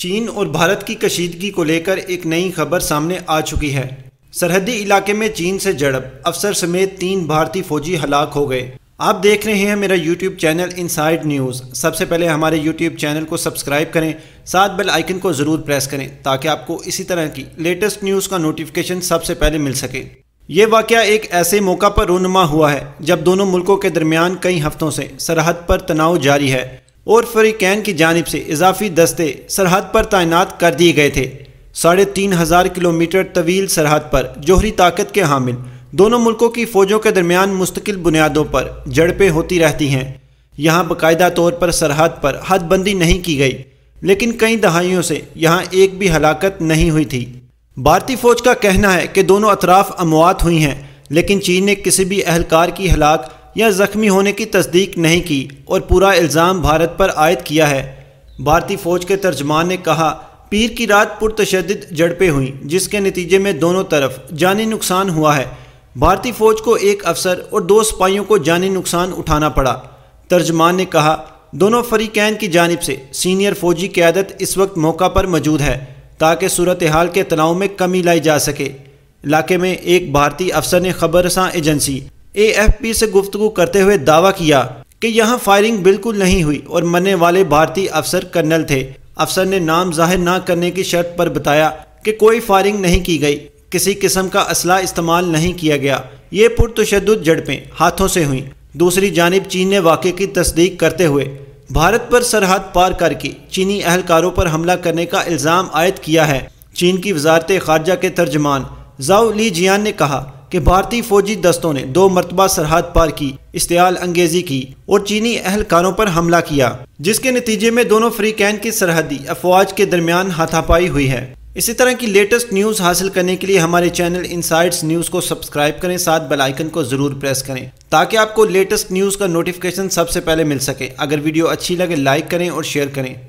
चीन और भारत की कशीदगी को लेकर एक नई खबर सामने आ चुकी है सरहदी इलाके में चीन से जड़प अफसर समेत तीन भारतीय फौजी हलाक हो गए आप देख रहे हैं मेरा यूट्यूब चैनल इनसाइड न्यूज़ सबसे पहले हमारे यूट्यूब चैनल को सब्सक्राइब करें साथ बेल आइकन को ज़रूर प्रेस करें ताकि आपको इसी तरह की लेटेस्ट न्यूज़ का नोटिफिकेशन सबसे पहले मिल सके ये वाक़ एक ऐसे मौका पर रूनमा हुआ है जब दोनों मुल्कों के दरमियान कई हफ्तों से सरहद पर तनाव जारी है और फरीकैन की जानब से इजाफी दस्ते सरहद पर तैनात कर दिए गए थे साढ़े तीन हज़ार किलोमीटर तवील सरहद पर जोहरी ताकत के हामिल दोनों मुल्कों की फ़ौजों के दरमियान मुस्तकिल बुनियादों पर जड़पें होती रहती हैं यहाँ बाकायदा तौर पर सरहद पर हदबंदी नहीं की गई लेकिन कई दहाइयों से यहाँ एक भी हलाकत नहीं हुई थी भारतीय फ़ौज का कहना है कि दोनों अतराफ अमवात हुई हैं लेकिन चीन ने किसी भी अहलकार की हलाक या ज़ख्मी होने की तस्दीक नहीं की और पूरा इल्ज़ाम भारत पर आयद किया है भारतीय फ़ौज के तर्जमान ने कहा पीर की रात पुरतशद झड़पें हुई जिसके नतीजे में दोनों तरफ जानी नुकसान हुआ है भारतीय फ़ौज को एक अफसर और दो सिपाहियों को जानी नुकसान उठाना पड़ा तर्जमान ने कहा दोनों फरीकैन की जानब से सीनियर फौजी क्यादत इस वक्त मौका पर मौजूद है ताकि सूरत हाल के तनाव में कमी लाई जा सके इलाके में एक भारतीय अफसर ने खबरसा एजेंसी एएफपी से गुफ्तु करते हुए दावा किया कि यहां फायरिंग बिल्कुल नहीं हुई और मरने वाले भारतीय अफसर कर्नल थे अफसर ने नाम जाहिर न करने की शर्त पर बताया कि कोई फायरिंग नहीं की गई किसी किस्म का असला इस्तेमाल नहीं किया गया ये पुरतशद झड़पें हाथों से हुई दूसरी जानब चीन ने वाक़े की तस्दीक करते हुए भारत पर सरहद पार करके चीनी अहलकारों पर हमला करने का इल्ज़ाम आयद किया है चीन की वजारत खारजा के तर्जमान जाओ ली जियान ने कहा कि भारतीय फौजी दस्तों ने दो मरतबा सरहद पार की इश्तेल अंगेजी की और चीनी अहलकारों पर हमला किया जिसके नतीजे में दोनों फ्री कैन की सरहदी अफवाज के दरमियान हाथापाई हुई है इसी तरह की लेटेस्ट न्यूज़ हासिल करने के लिए हमारे चैनल इनसाइट्स न्यूज़ को सब्सक्राइब करें साथ बेल आइकन को ज़रूर प्रेस करें ताकि आपको लेटेस्ट न्यूज़ का नोटिफिकेशन सबसे पहले मिल सके अगर वीडियो अच्छी लगे लाइक करें और शेयर करें